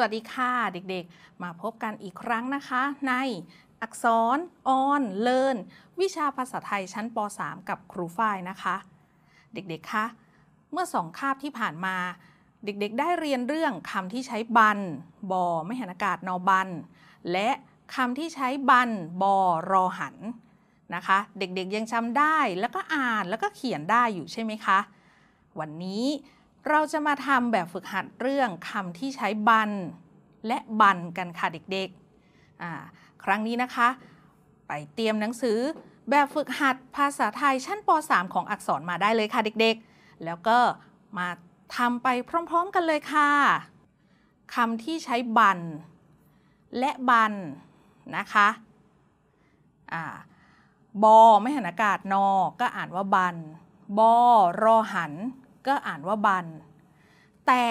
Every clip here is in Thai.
สวัสดีค่ะ เด็กๆมาพบกันอีกครั้งนะคะ ในอักษรออนเลินวิชาภาษาไทยชั้นป .3 กับครูฝ้ายนะคะ เด็กๆคะเมื่อสองคาบที่ผ่านมา เด็กๆได้เรียนเรื่องคำที่ใช้บันบอไม่หันอากาศนอบัน และคำที่ใช้บัน บอรอหันนะคะ เด็กๆยังจำได้แล้วก็อ่านแล้วก็เขียนได้อยู่ใช่ไหมคะ วันนี้เราจะมาทำแบบฝึกหัดเรื่องคำที่ใช้บัน และบันกันค่ะเด็กๆ ครั้งนี้นะคะ ไปเตรียมหนังสือแบบฝึกหัดภาษาไทยชั้นป .3 ของอักษรมาได้เลยค่ะเด็กๆ แล้วก็มาทำไปพร้อมๆกันเลยค่ะคำที่ใช้บัน และบันนะคะบอไม่หันอากาศนอ ก็อ่านว่าบัน บอรอหันก็อ่านว่าบัน แต่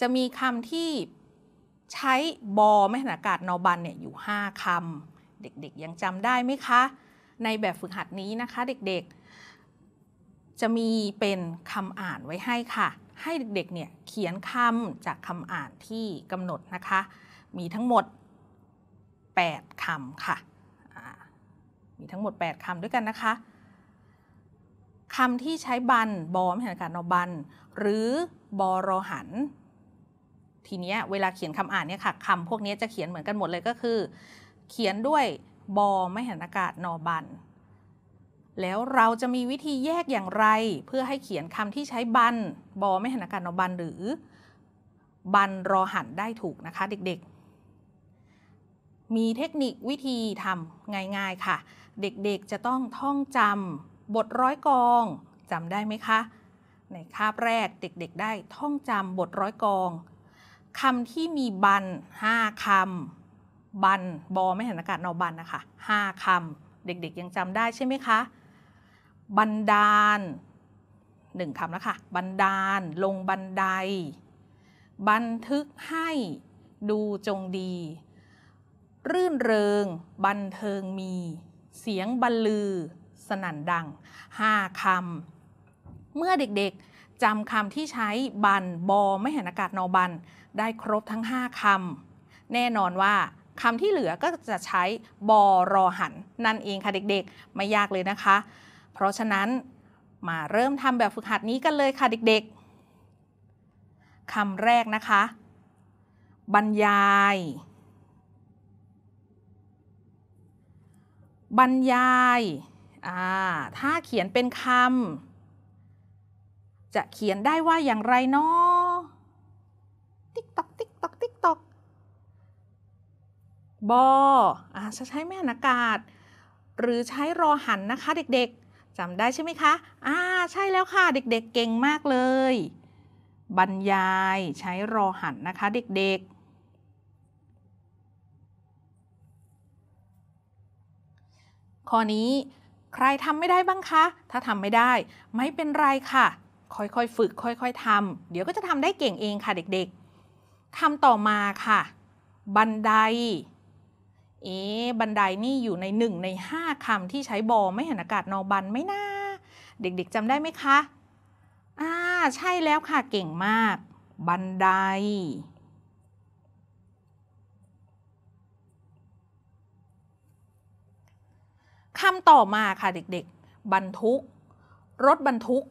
จะมีคำที่ใช้บอไม่ถนอากาศนอบันเนี่ยอยู่ 5 คำ เด็กๆ ยังจำได้ไหมคะ ในแบบฝึกหัดนี้นะคะเด็กๆ จะมีเป็นคำอ่านไว้ให้ค่ะ ให้เด็กๆเนี่ยเขียนคำจากคำอ่านที่กำหนดนะคะ มีทั้งหมด 8คำค่ะ มีทั้งหมด 8คำด้วยกันนะคะคำที่ใช้บันบอมเห็นการนอบัน หรือบอรอหัน ทีนี้เวลาเขียนคำอ่านเนี่ยค่ะคำพวกนี้จะเขียนเหมือนกันหมดเลยก็คือ เขียนด้วยบอไม่เห็นอากาศนอบัน แล้วเราจะมีวิธีแยกอย่างไรเพื่อให้เขียนคำที่ใช้บันบอไม่เห็นอากาศนอบัน หรือ บันรอหันได้ถูกนะคะ เด็ก ๆ มีเทคนิควิธีทำง่าย ๆ ค่ะ เด็ก ๆ จะต้องท่องจำบทร้อยกองจำได้ไหมคะ ในคาบแรก เด็กๆได้ท่องจำบทร้อยกองคำที่มีบันห้าคำบันบอไม่เห็นอากาศนอบันนะคะห้าคำเด็กๆยังจำได้ใช่ไหมคะบันดาลหนึ่งคำแล้วค่ะบันดาลลงบันได บันทึกให้ดูจงดี รื่นเริงบันเทิงมีเสียงบรรลือสนั่นดัง 5คำเมื่อเด็กๆ จำคำที่ใช้บัน บอ ไม่เห็นอากาศนอบัน ได้ครบทั้ง 5 คำ แน่นอนว่าคำที่เหลือก็จะใช้บอ รอหัน นั่นเองค่ะ เด็ก ๆ ไม่ยากเลยนะคะ เพราะฉะนั้นมาเริ่มทำแบบฝึกหัดนี้กันเลยค่ะเด็กๆคำแรกนะคะ บรรยาย บรรยายถ้าเขียนเป็นคำจะเขียนได้ว่าอย่างไรเนาะติ๊กตอกติ๊กตอกติ๊กตอกบออ่าจะใช้แม่นากาศ หรือใช้รอหันนะคะเด็กๆจำได้ใช่ไหมคะ อ่า ใช่แล้วค่ะเด็กๆเก่งมากเลย บรรยาย ใช้รอหันนะคะเด็กๆ ข้อนี้ใครทำไม่ได้บ้างคะ ถ้าทำไม่ได้ ไม่เป็นไรค่ะ ค่อยๆฝึกค่อยๆทำ เดี๋ยวก็จะทำได้เก่งเองค่ะ เด็กๆคำต่อมาค่ะ บันได เอ๊บันไดนี่อยู่ในหนึ่งในห้าคำที่ใช้บอไม่เห็นอากาศนอบันไม่น่าเด็ก ๆจำได้ไหมคะอ่าใช่แล้วค่ะเก่งมาก บันไดคำต่อมาค่ะเด็กๆ บรรทุก รถบรรทุก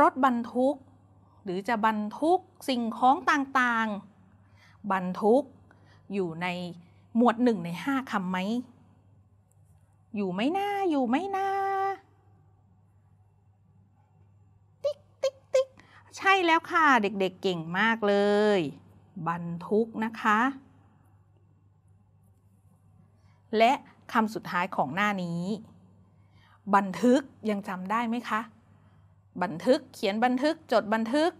รถบรรทุก หรือจะบรรทุกสิ่งของต่างๆบรรทุกอยู่ในหมวดหนึ่งในห้าคำไหมอยู่ไม่น่าอยู่ไม่น่าติ๊กติ๊กติ๊กใช่แล้วค่ะเด็กๆเก่งมากเลย บรรทุกนะคะและคำสุดท้ายของหน้านี้ บันทึกยังจำได้ไหมคะ บันทึกเขียนบันทึก จดบันทึก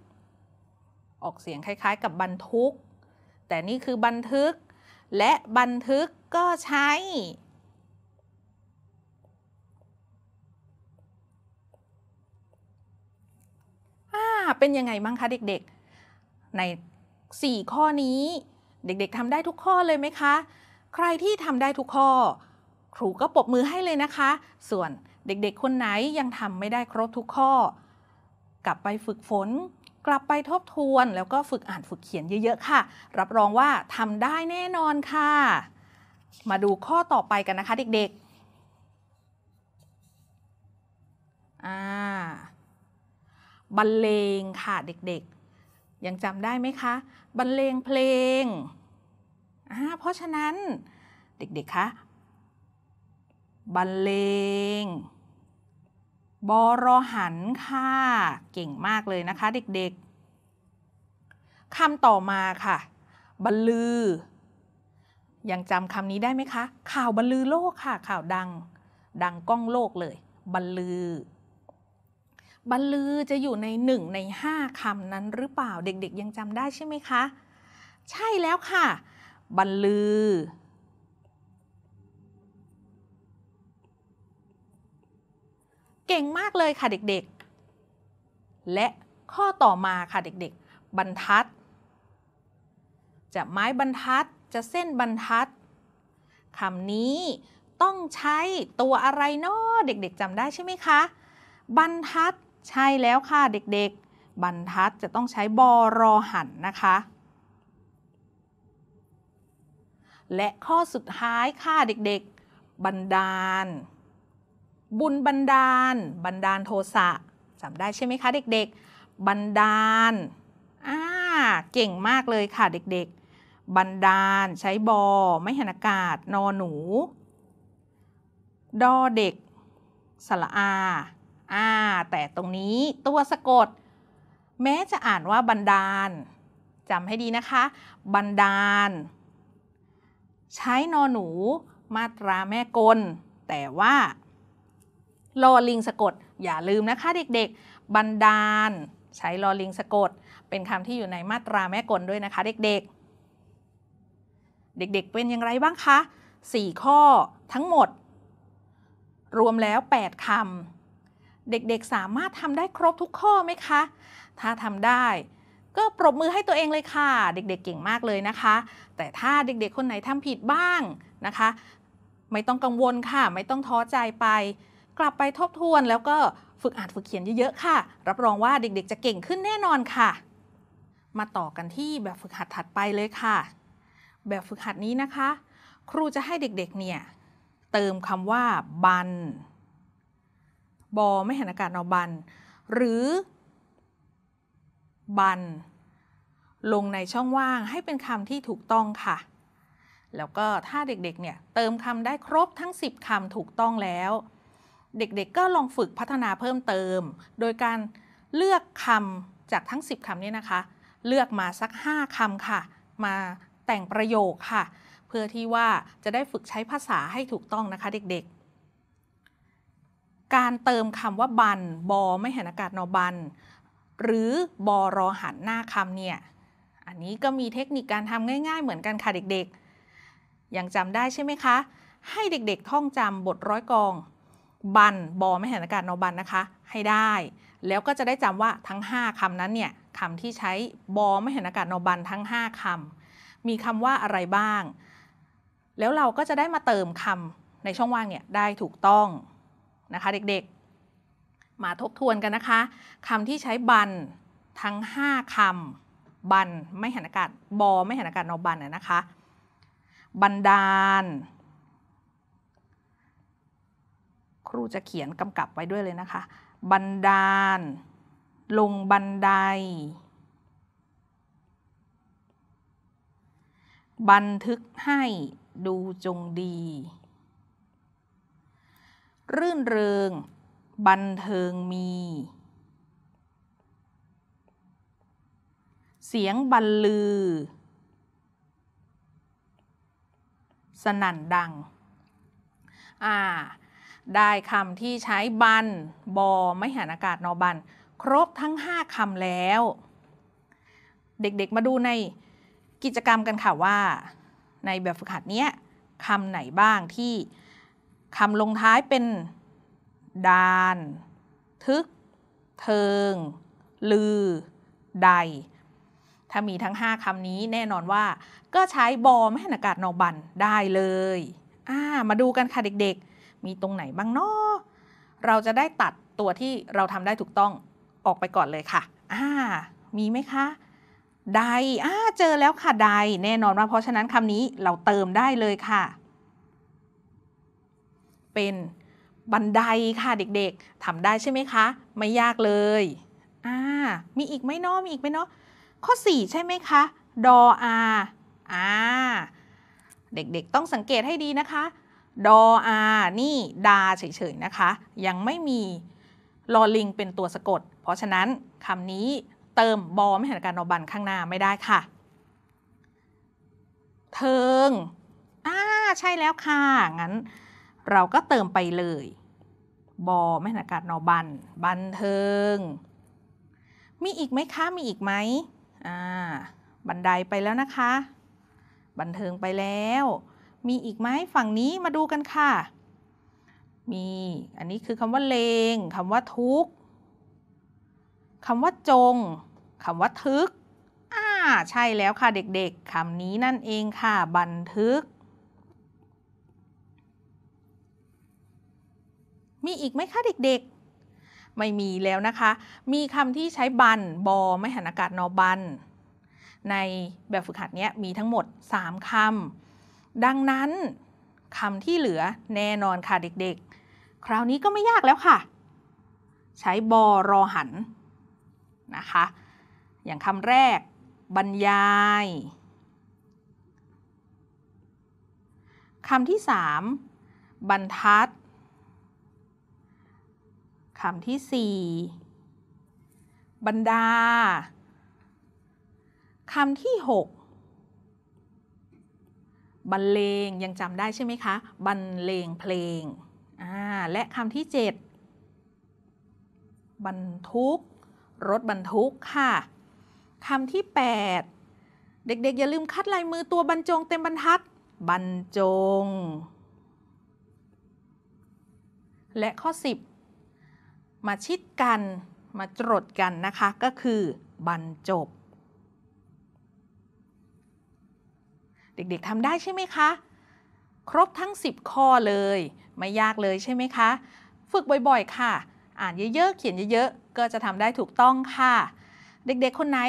ออกเสียงคล้ายๆ กับบันทุก แต่นี่คือบันทึกและบันทึกก็ใช้เป็นยังไงบ้างคะเด็กๆ ใน 4 ข้อนี้เด็กๆทำได้ทุกข้อเลยไหมคะใครที่ทำได้ทุกข้อ ครูก็ปรบมือให้เลยนะคะ ส่วนเด็กๆ คนไหนยังทำไม่ได้ครบทุกข้อ กลับไปฝึกฝน กลับไปทบทวนแล้วก็ฝึกอ่านฝึกเขียนเยอะๆค่ะ รับรองว่าทำได้แน่นอนค่ะ มาดูข้อต่อไปกันนะคะ เด็กๆอ่าบรรเลงค่ะเด็กๆ ยังจำได้ไหมคะบรรเลงเพลงเพราะฉะนั้น เด็กๆคะบรรเลงบอรอหันค่ะ เก่งมากเลยนะคะ เด็กๆ คำต่อมาค่ะบรรลือ ยังจำคำนี้ได้ไหมคะ ข่าวบรรลือโลกค่ะ ข่าวดัง ดังก้องโลกเลย บรรลือ บรรลือจะอยู่ในหนึ่งในห้าคำนั้นหรือเปล่า เด็กๆ ยังจำได้ใช่ไหมคะ ใช่แล้วค่ะบรรลือ เก่งมากเลยค่ะเด็กๆ และข้อต่อมาค่ะเด็กๆ บรรทัดจะไม้บรรทัดจะเส้นบรรทัดคำนี้ต้องใช้ตัวอะไรนาะเด็ก ๆจำได้ใช่ไหมคะบรรทัดใช่แล้วค่ะ เด็กๆ บรรทัดจะต้องใช้บอรอหันนะคะและข้อสุดท้ายค่ะเด็กๆบันดาล บุญบันดาลบันดาลโทสะ จำได้ใช่ไหมคะเด็กๆบันดาลอ่าเก่งมากเลยค่ะเด็กๆบันดาลใช้บอ ไม่หันอากาศ นอหนู ดอเด็กสระอาอ่าแต่ตรงนี้ตัวสะกด แม้จะอ่านว่าบันดาลจำให้ดีนะคะบันดาลใช้นอหนูมาตราแม่กล แต่ว่าลอลิงสะกด อย่าลืมนะคะ เด็กๆ บันดาลใช้ลอลิงสะกด เป็นคำที่อยู่ในมาตราแม่กลด้วยนะคะ เด็กๆ เด็กๆเป็นอย่างไรบ้างคะ 4 ข้อทั้งหมด รวมแล้ว 8 คำ เด็กๆสามารถทำได้ครบทุกข้อไหมคะ ถ้าทำได้ก็ปรบมือให้ตัวเองเลยค่ะ เด็กๆเก่งมากเลยนะคะ แต่ถ้าเด็กๆคนไหนทำผิดบ้างนะคะ ไม่ต้องกังวลค่ะ ไม่ต้องท้อใจไป กลับไปทบทวนแล้วก็ฝึกอ่านฝึกเขียนเยอะๆค่ะรับรองว่าเด็กๆจะเก่งขึ้นแน่นอนค่ะ มาต่อกันที่แบบฝึกหัดถัดไปเลยค่ะ แบบฝึกหัดนี้นะคะ ครูจะให้เด็กๆเนี่ยเติมคำว่าบันบอไม่เห็นอากาศเอาบันหรือบันลงในช่องว่างให้เป็นคำที่ถูกต้องค่ะ แล้วก็ถ้าเด็กๆ เนี่ย เติมคำได้ครบทั้ง 10คำถูกต้องแล้ว เด็กๆก็ลองฝึกพัฒนาเพิ่มเติม โดยการเลือกคำจากทั้ง 10คำนี้นะคะ เลือกมาสัก 5 คำค่ะ มาแต่งประโยคค่ะ เพื่อที่ว่าจะได้ฝึกใช้ภาษาให้ถูกต้องนะคะเด็กๆ การเติมคำว่าบันบอ ไม่ห็นอากาศนอบันหรือบอรอหันหน้าคำเนี่ยอันนี้ก็มีเทคนิคการทำง่ายๆเหมือนกันค่ะเด็กๆยังจำได้ใช่ไหมคะให้เด็กๆท่องจำบทร้อยกอง บันบอไม่เห็นอากาศนอบันนะคะ ให้ได้ แล้วก็จะได้จำว่าทั้ง 5 คำนั้นเนี่ยคำที่ใช้บอไม่เห็นอากาศนอบันทั้ง 5 คำ มีคำว่าอะไรบ้าง แล้วเราก็จะได้มาเติมคำในช่องว่างเนี่ยได้ถูกต้องนะคะเด็กๆมาทบทวนกันนะคะคำที่ใช้บันทั้ง 5 คำบันไม่หันอากาศบอไม่หันอากาศนอบันนะคะบันดาลครูจะเขียนกำกับไว้ด้วยเลยนะคะบันดาลลงบันได บันทึกให้ดูจงดี รื่นเริงบันเทิงมี เสียงบรรลือ สนั่นดังอ่าได้คำที่ใช้บันบอไม่หันอากาศนอบัน ครบทั้ง 5คำแล้ว เด็กๆมาดูในกิจกรรมกันค่ะว่า ในแบบฝึกหัดเนี้ยคำไหนบ้างที่คำลงท้ายเป็นดาน ทึก เทิง ลือ ใด ถ้ามีทั้ง 5 คำนี้แน่นอนว่า ก็ใช้บอมให้อากาศนอกบันได้เลยอ่ามาดูกันค่ะเด็กๆ มีตรงไหนบ้างเนาะเราจะได้ตัดตัวที่เราทำได้ถูกต้องออกไปก่อนเลยค่ะอ่ามีไหมคะ ใดอ่าเจอแล้วค่ะใดแน่นอนว่าเพราะฉะนั้นคำนี้เราเติมได้เลยค่ะ เป็นบันไดค่ะเด็กๆทำได้ใช่ไหมคะไม่ยากเลยอ่ามีอีกไหมเนาะมีอีกไหมเนาะข้อ 4 ใช่ไหมคะดออาอ่าเด็กๆต้องสังเกตให้ดีนะคะ ดออา นี่ ดาเฉยๆนะคะ ยังไม่มีลอลิงเป็นตัวสะกด เพราะฉะนั้นคำนี้เติมบอไม่เห็นการนอบันข้างหน้าไม่ได้ค่ะ เทิงอ่าใช่แล้วค่ะงั้นเราก็เติมไปเลย บอแม่นากาศนอบัน บันเทิง มีอีกไหมคะ มีอีกไหมอ่า บันไดไปแล้วนะคะ บันเทิงไปแล้ว มีอีกไหมฝั่งนี้มาดูกันค่ะ มี อันนี้คือคำว่าเลงคำว่าทุกคำว่าจง คำว่าทึก อ่า ใช่แล้วค่ะ เด็กๆ คำนี้นั่นเองค่ะ บันทึกมีอีกไหมคะเด็กๆ ไม่มีแล้วนะคะ มีคำที่ใช้บันบอไม่หันอากาศนอบัน ในแบบฝึกหัดนี้มีทั้งหมด 3 คํำดังนั้นคำที่เหลือแน่นอนค่ะเด็กๆ คราวนี้ก็ไม่ยากแล้วค่ะ ใช้บอรอหัน นะคะ อย่างคำแรกบรรยายคำที่ 3 บรรทัดคำที่ 4บรรดา คำที่ 6บรรเลง ยังจำได้ใช่ไหมคะบรรเลงเพลง และคำที่ 7 บรรทุก รถบรรทุกค่ะคำที่ 8 เด็กๆอย่าลืมคัดลายมือตัวบรรจงเต็มบรรทัด บรรจง และข้อ 10มาชิดกันมาจรดกันนะคะก็คือบรรจบ เด็กๆทำได้ใช่ไหมคะ ครบทั้ง 10ข้อเลยไม่ยากเลยใช่ไหมคะ ฝึกบ่อยๆ ค่ะ อ่านเยอะๆเขียนเยอะๆก็จะทำได้ถูกต้องค่ะ เด็กๆคนไหน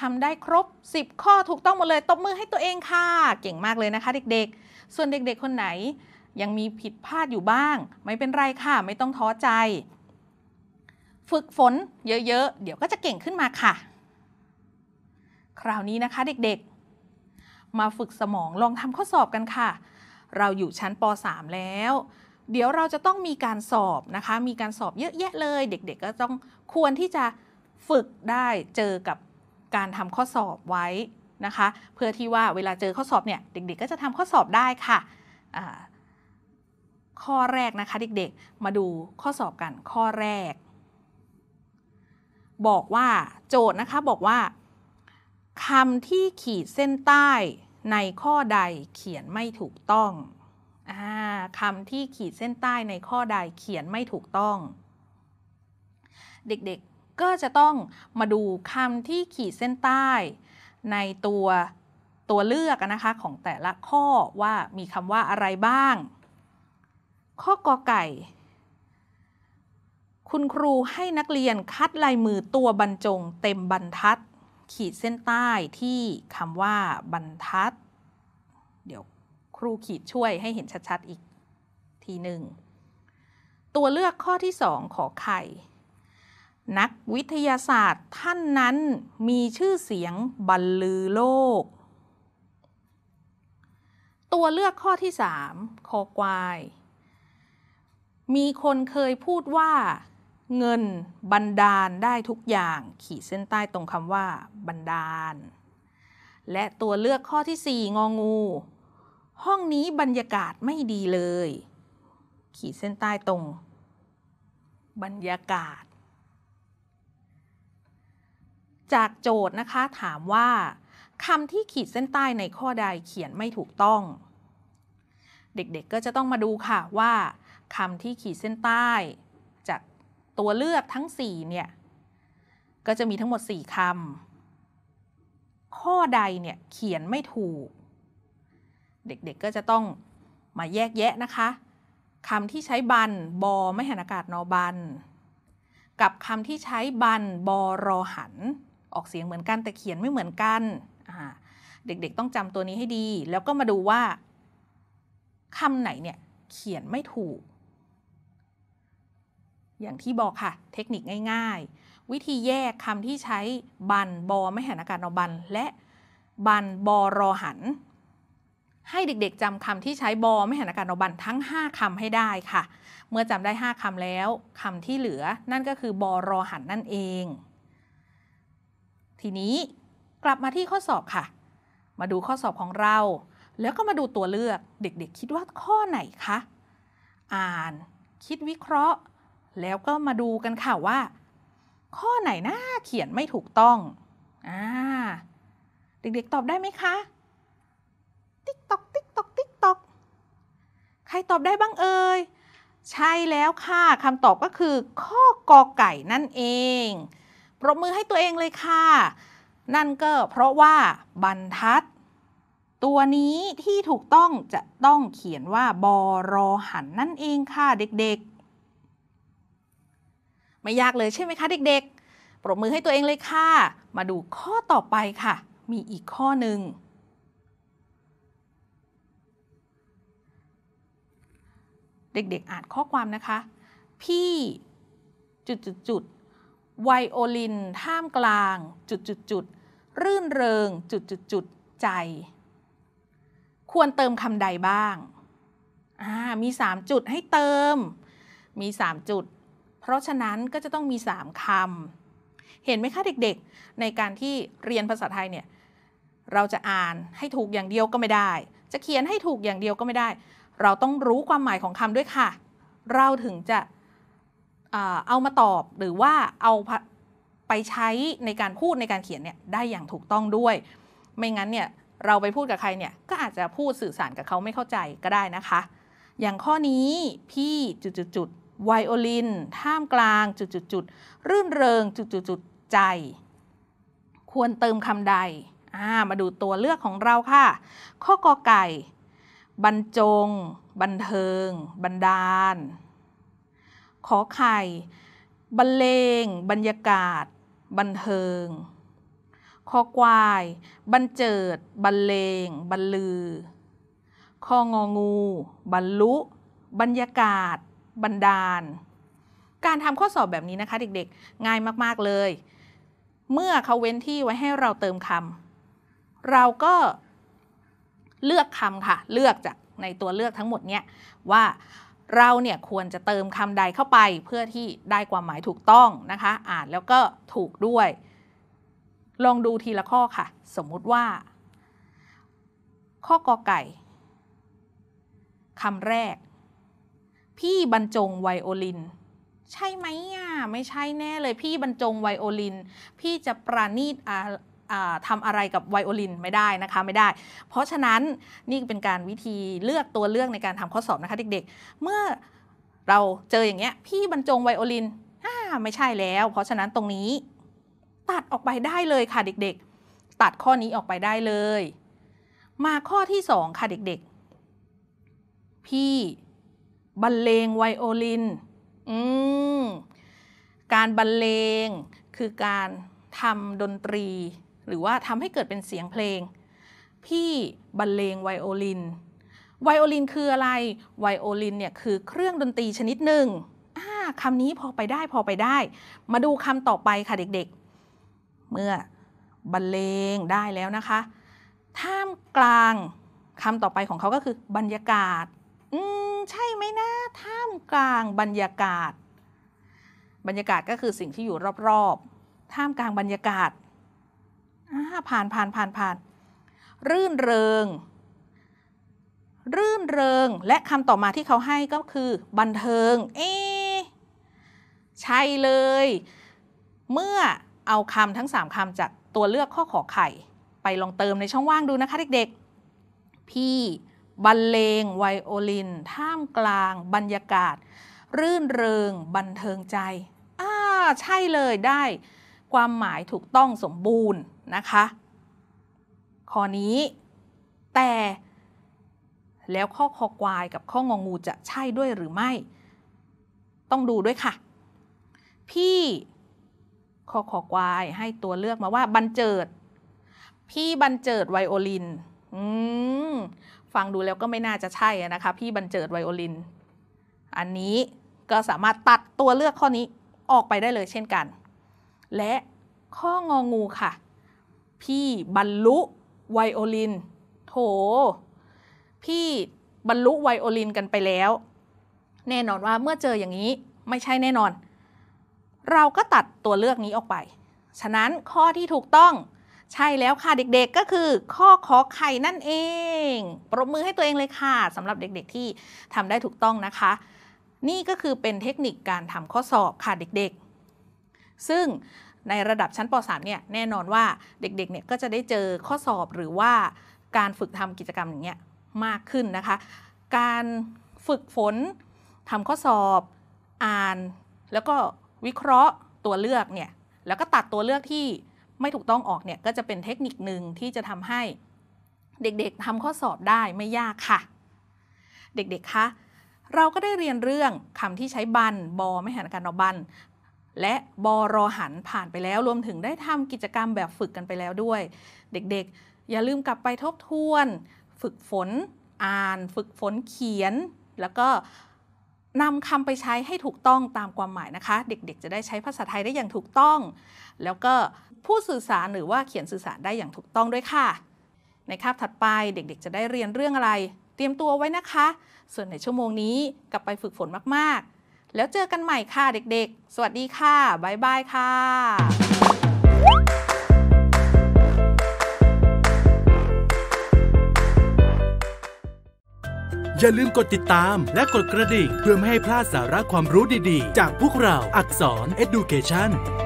ทำได้ครบ 10 ข้อถูกต้องหมดเลย ตบมือให้ตัวเองค่ะ เก่งมากเลยนะคะ เด็กๆ ส่วนเด็กๆคนไหน ยังมีผิดพลาดอยู่บ้าง ไม่เป็นไรค่ะไม่ต้องท้อใจฝึกฝนเยอะ ๆ เดี๋ยวก็จะเก่งขึ้นมาค่ะ คราวนี้นะคะเด็กๆ มาฝึกสมอง ลองทำข้อสอบกันค่ะ เราอยู่ชั้นป .3 แล้ว เดี๋ยวเราจะต้องมีการสอบนะคะ มีการสอบเยอะแยะเลย เด็ก ๆ ก็ต้องควรที่จะฝึกได้ เจอกับการทำข้อสอบไว้นะคะ เพื่อที่ว่าเวลาเจอข้อสอบเนี่ย เด็กๆก็จะทำข้อสอบได้ค่ะ ข้อแรกนะคะ เด็กๆ มาดูข้อสอบกันข้อแรกบอกว่าโจทย์นะคะบอกว่าคำที่ขีดเส้นใต้ ในข้อใดเขียนไม่ถูกต้องอคำที่ขีดเส้นใต้ในข้อใดเขียนไม่ถูกต้อง เด็กๆก็จะต้องมาดูคำที่ขีดเส้นใต้ ในตัวตัวเลือกนะคะของแต่ละข้อว่ามีคำว่าอะไรบ้าง ข้อกอไก่คุณครูให้นักเรียนคัดลายมือตัวบรรจงเต็มบรรทัด ขีดเส้นใต้ที่คำว่าบรรทัด เดี๋ยวครูขีดช่วยให้เห็นชัดๆ อีก ทีหนึ่ง ตัวเลือกข้อที่สองขอไข่ นักวิทยาศาสตร์ท่านนั้นมีชื่อเสียงบรรลือโลก ตัวเลือกข้อที่สามขอควาย มีคนเคยพูดว่าเงินบันดาลได้ทุกอย่างขีดเส้นใต้ตรงคำว่าบันดาล และตัวเลือกข้อที่4งองู ห้องนี้บรรยากาศไม่ดีเลย ขีดเส้นใต้ตรงบรรยากาศ จากโจทย์นะคะถามว่าคำที่ขีดเส้นใต้ในข้อใดเขียนไม่ถูกต้อง เด็กๆกก็จะต้องมาดูค่ะว่าคำที่ขีดเส้นใต้ตัวเลือกทั้ง 4เนี่ยก็จะมีทั้งหมด 4คำข้อใดเนี่ยเขียนไม่ถูก เด็กๆก็จะต้องมาแยกแยะนะคะคำที่ใช้บันบอไม่หันอากาศนอบัน กับคำที่ใช้บันบอรอหัน ออกเสียงเหมือนกันแต่เขียนไม่เหมือนกัน เด็กๆต้องจำตัวนี้ให้ดีแล้วก็มาดูว่าคำไหนเนี่ยเขียนไม่ถูกอย่างที่บอกค่ะ เทคนิคง่ายๆ วิธีแยกคำที่ใช้บันบอไม่หันอากาศนอบัน และบันบอรอหัน ให้เด็กๆจำคำที่ใช้บอไม่หันอากาศนอบันทั้ง 5คำให้ได้ค่ะ เมื่อจำได้ 5คำแล้วคำที่เหลือนั่นก็คือบอรอหันนั่นเอง ทีนี้กลับมาที่ข้อสอบค่ะ มาดูข้อสอบของเรา แล้วก็มาดูตัวเลือกเด็ก ๆ คิดว่าข้อไหนคะ อ่านคิดวิเคราะห์แล้วก็มาดูกันค่ะว่า ข้อไหนน้าเขียนไม่ถูกต้อง อ่าเด็กๆตอบได้ไหมคะติ๊กตอกติ๊กตอกติ๊กตอกใครตอบได้บ้างเอ่ย ใช่แล้วค่ะคำตอบก็คือ ข้อกอไก่นั่นเอง ปรบมือให้ตัวเองเลยค่ะ นั่นก็เพราะว่า บรรทัด ตัวนี้ที่ถูกต้องจะต้องเขียนว่าบอรอหันนั่นเองค่ะเด็กๆไม่ยากเลยใช่ไหมคะเด็กๆ ปรบมือให้ตัวเองเลยค่ะ มาดูข้อต่อไปค่ะ มีอีกข้อหนึ่งเด็กๆ อ่านข้อความนะคะ พี่จุดจุดจุดไวโอลิน ท่ามกลางจุดจุดจุดรื่นเริงจุดจุดจุดใจ ควรเติมคำใดบ้างมี 3 จุดให้เติม มี 3 จุดเพราะฉะนั้นก็จะต้องมี 3คำเห็นไหมคะเด็กๆในการที่เรียนภาษาไทยเนี่ยเราจะอ่านให้ถูกอย่างเดียวก็ไม่ได้ จะเขียนให้ถูกอย่างเดียวก็ไม่ได้ เราต้องรู้ความหมายของคำด้วยค่ะ เราถึงจะเอามาตอบหรือว่าเอาไปใช้ในการพูดในการเขียนเนี่ยได้อย่างถูกต้องด้วย ไม่งั้นเนี่ยเราไปพูดกับใครเนี่ยก็อาจจะพูดสื่อสารกับเขาไม่เข้าใจก็ได้นะคะ อย่างข้อนี้พี่จุดๆไวโอลิน ท่ามกลางจุดจจุุดดรื่นเริง จุดจจุุดดใจ ควรเติมคำใด มาดูตัวเลือกของเราค่ะ ข้อกอไก่ บรรจงบันเทิงบันดาล ขอไข่ บรรเลง บรรยากาศบันเทิง้อควาย บรรเจิด บรรเลง บรรลือ้ององู บรรลุ บรรยากาศบันดาล การทำข้อสอบแบบนี้นะคะเด็กๆ ง่ายมากๆ เลย เมื่อเขาเว้นที่ไว้ให้เราเติมคำ เราก็เลือกคำค่ะเลือกจากในตัวเลือกทั้งหมดเนี่ยว่าเราเนี่ยควรจะเติมคำใดเข้าไปเพื่อที่ได้ความหมายถูกต้องนะคะ อ่านแล้วก็ถูกด้วย ลองดูทีละข้อค่ะ สมมุติว่า ข้อกอไก่คำแรกพี่บรรจงไวโอลิน ใช่ไหมอ่ะไม่ใช่แน่เลย พี่บรรจงไวโอลิน พี่จะประณีตอาทำอะไรกับไวโอลินไม่ได้นะคะไม่ได้ เพราะฉะนั้นนี่เป็นการวิธีเลือกตัวเลือกในการทำข้อสอบนะคะเด็กๆ เมื่อเราเจออย่างเงี้ยพี่บรรจงไวโอลิน่าไม่ใช่แล้ว เพราะฉะนั้นตรงนี้ตัดออกไปได้เลยค่ะ เด็กๆ ตัดข้อนี้ออกไปได้เลย มาข้อที่สองค่ะเด็กๆ พี่บรรเลงไวโอลินอืมการบรรเลงคือการทำดนตรี หรือว่าทำให้เกิดเป็นเสียงเพลง พี่บรรเลงไวโอลิน ไวโอลินคืออะไรไวโอลินเนี่ย คือเครื่องดนตรีชนิดหนึ่งคำนี้พอไปได้พอไปได้ มาดูคำต่อไปค่ะเด็กๆ เมื่อบรรเลงได้แล้วนะคะท่ามกลางคำต่อไปของเขาก็คือบรรยากาศอืมใช่ไหมนะท่ามกลางบรรยากาศ บรรยากาศก็คือสิ่งที่อยู่รอบๆท่ามกลางบรรยากาศผ่านผ่านผ่านผ่านรื่นเริงรื่นเริงและคำต่อมาที่เขาให้ก็คือบันเทิง เอใช่เลย เมื่อเอาคำทั้ง 3คำจากตัวเลือกข้อขอไข่ ไปลองเติมในช่องว่างดูนะคะเด็กๆพี่บรรเลงไวโอลินท่ามกลาง บรรยากาศ รื่นเริงบันเทิงใจอ่าใช่เลยได้ ความหมายถูกต้องสมบูรณ์นะคะข้อนี้ แต่ แล้วข้อคอควายกับข้ององู จะใช่ด้วยหรือไม่ ต้องดูด้วยค่ะ พี่ข้อคอควายให้ตัวเลือกมาว่าบันเจิด พี่บันเจิดไวโอลินอืมฟังดูแล้วก็ไม่น่าจะใช่นะคะพี่บรรเจิดไวโอลิน อันนี้ก็สามารถตัดตัวเลือกข้อนี้ออกไปได้เลยเช่นกัน และข้ององูค่ะ พี่บรรลุไวโอลินโถพี่บรรลุไวโอลินกันไปแล้ว แน่นอนว่าเมื่อเจออย่างนี้ไม่ใช่แน่นอน เราก็ตัดตัวเลือกนี้ออกไป ฉะนั้นข้อที่ถูกต้องใช่แล้วค่ะเด็กๆก็คือข้อขอไข่นั่นเอง ปรบมือให้ตัวเองเลยค่ะสำหรับเด็กๆที่ทำได้ถูกต้องนะคะ นี่ก็คือเป็นเทคนิคการทำข้อสอบค่ะเด็กๆ ซึ่งในระดับชั้นป .3 เนี่ยแน่นอนว่าเด็กๆเนี่ยก็จะได้เจอข้อสอบหรือว่าการฝึกทำกิจกรรมอย่างเงี้ยมากขึ้นนะคะ การฝึกฝนทำข้อสอบอ่าน แล้วก็วิเคราะห์ตัวเลือกเนี่ยแล้วก็ตัดตัวเลือกที่ไม่ถูกต้องออกเนี่ยก็จะเป็นเทคนิคหนึ่งที่จะทำให้เด็กๆทำข้อสอบได้ไม่ยากค่ะ เด็กๆคะเราก็ได้เรียนเรื่องคำที่ใช้บัน บอไม่หันการเอาบันและบอรอหันผ่านไปแล้ว รวมถึงได้ทำกิจกรรมแบบฝึกกันไปแล้วด้วย เด็กๆ อย่าลืมกลับไปทบทวน ฝึกฝนอ่าน ฝึกฝนเขียน แล้วก็นำคำไปใช้ให้ถูกต้องตามความหมายนะคะ เด็กๆ จะได้ใช้ภาษาไทยได้อย่างถูกต้อง แล้วก็พูดสื่อสารหรือว่าเขียนสื่อสารได้อย่างถูกต้องด้วยค่ะ ในคาบถัดไปเด็กๆจะได้เรียนเรื่องอะไร เตรียมตัวไว้นะคะ ส่วนในชั่วโมงนี้ กลับไปฝึกฝนมากๆ แล้วเจอกันใหม่ค่ะเด็กๆ สวัสดีค่ะ บ๊ายบายค่ะ อย่าลืมกดติดตามและกดกระดิ่ง เพื่อไม่ให้พลาดสาระความรู้ดีๆ จากพวกเราอักษร Education